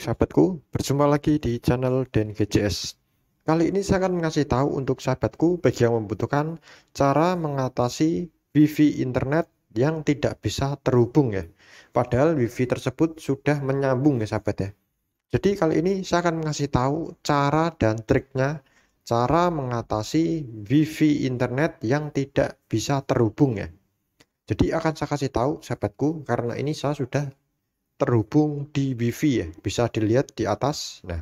sahabatku, berjumpa lagi di channel Den GCS. Kali ini saya akan mengasih tahu untuk sahabatku bagi yang membutuhkan cara mengatasi WiFi internet yang tidak bisa terhubung ya. Padahal WiFi tersebut sudah menyambung ya sahabat ya. Jadi kali ini saya akan mengasih tahu cara dan triknya cara mengatasi WiFi internet yang tidak bisa terhubung ya. Jadi akan saya kasih tahu sahabatku karena ini saya sudah terhubung di WiFi ya, bisa dilihat di atas. Nah,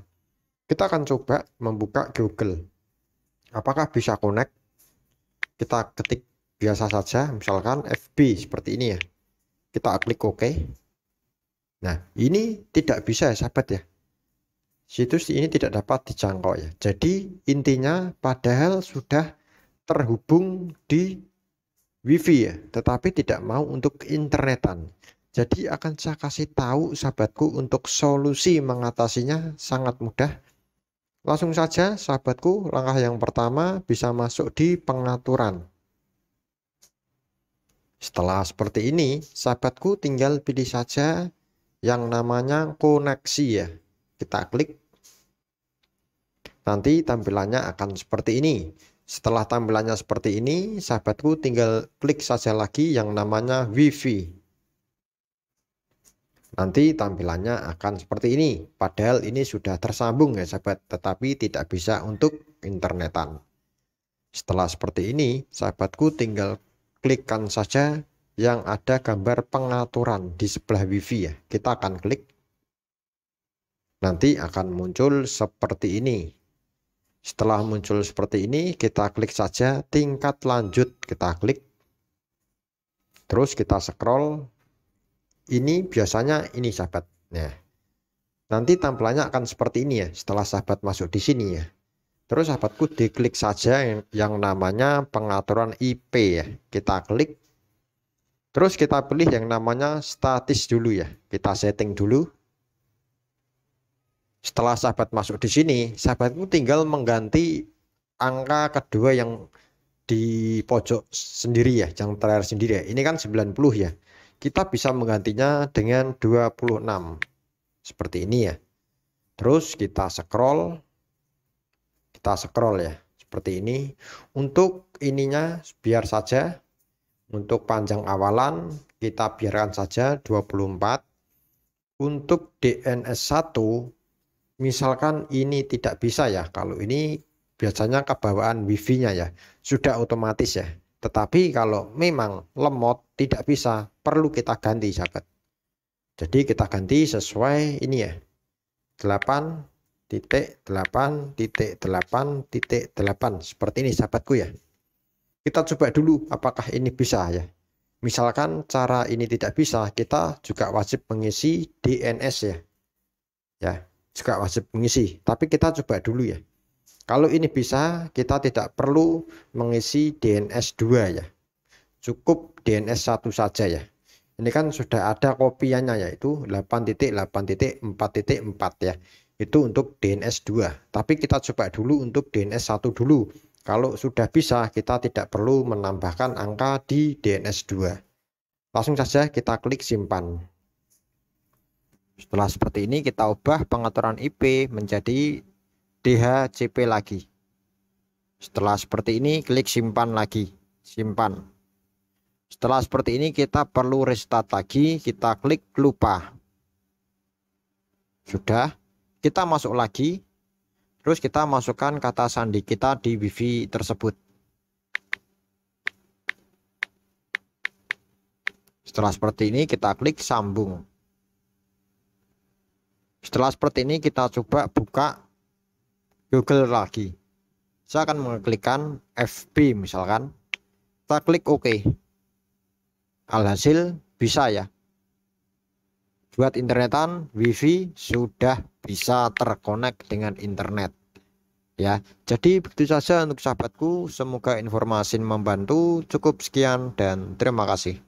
kita akan coba membuka Google. Apakah bisa connect? Kita ketik biasa saja, misalkan FB seperti ini ya. Kita klik OK. Nah, ini tidak bisa ya sahabat ya. Situs ini tidak dapat dijangkau ya. Jadi intinya padahal sudah terhubung di WiFi ya, tetapi tidak mau untuk internetan. Jadi akan saya kasih tahu sahabatku untuk solusi mengatasinya sangat mudah. Langsung saja sahabatku langkah yang pertama bisa masuk di pengaturan. Setelah seperti ini sahabatku tinggal pilih saja yang namanya koneksi ya. Kita klik. Nanti tampilannya akan seperti ini. Setelah tampilannya seperti ini, sahabatku tinggal klik saja lagi yang namanya WiFi nanti tampilannya akan seperti ini. Padahal ini sudah tersambung ya sahabat, tetapi tidak bisa untuk internetan. Setelah seperti ini, sahabatku tinggal klikkan saja yang ada gambar pengaturan di sebelah wifi ya. Kita akan klik. Nanti akan muncul seperti ini. Setelah muncul seperti ini, kita klik saja tingkat lanjut. Kita klik. Terus kita scroll ini biasanya ini sahabat. Nah, nanti tampilannya akan seperti ini ya setelah sahabat masuk di sini ya. Terus sahabatku diklik saja yang, yang namanya pengaturan IP ya. Kita klik. Terus kita pilih yang namanya statis dulu ya. Kita setting dulu. Setelah sahabat masuk di sini, sahabatku tinggal mengganti angka kedua yang di pojok sendiri ya, yang terakhir sendiri ya. Ini kan 90 ya kita bisa menggantinya dengan 26 seperti ini ya terus kita scroll kita scroll ya seperti ini untuk ininya biar saja untuk panjang awalan kita biarkan saja 24 untuk DNS1 misalkan ini tidak bisa ya kalau ini biasanya kebawaan wifi nya ya sudah otomatis ya tetapi kalau memang lemot tidak bisa, perlu kita ganti sahabat. Jadi kita ganti sesuai ini ya. 8 titik 8 titik 8 titik 8 seperti ini sahabatku ya. Kita coba dulu apakah ini bisa ya. Misalkan cara ini tidak bisa, kita juga wajib mengisi DNS ya. Ya, juga wajib mengisi. Tapi kita coba dulu ya. Kalau ini bisa, kita tidak perlu mengisi DNS 2 ya. Cukup DNS 1 saja ya. Ini kan sudah ada kopiannya yaitu 8.8.4.4 ya. Itu untuk DNS 2. Tapi kita coba dulu untuk DNS 1 dulu. Kalau sudah bisa, kita tidak perlu menambahkan angka di DNS 2. Langsung saja kita klik simpan. Setelah seperti ini kita ubah pengaturan IP menjadi DHCP lagi. Setelah seperti ini klik simpan lagi, simpan. Setelah seperti ini kita perlu restart lagi, kita klik lupa. Sudah, kita masuk lagi. Terus kita masukkan kata sandi kita di wifi tersebut. Setelah seperti ini kita klik sambung. Setelah seperti ini kita coba buka Google lagi saya akan mengklikkan FB misalkan kita klik OK alhasil bisa ya buat internetan wifi sudah bisa terkonek dengan internet ya jadi begitu saja untuk sahabatku semoga informasi membantu cukup sekian dan terima kasih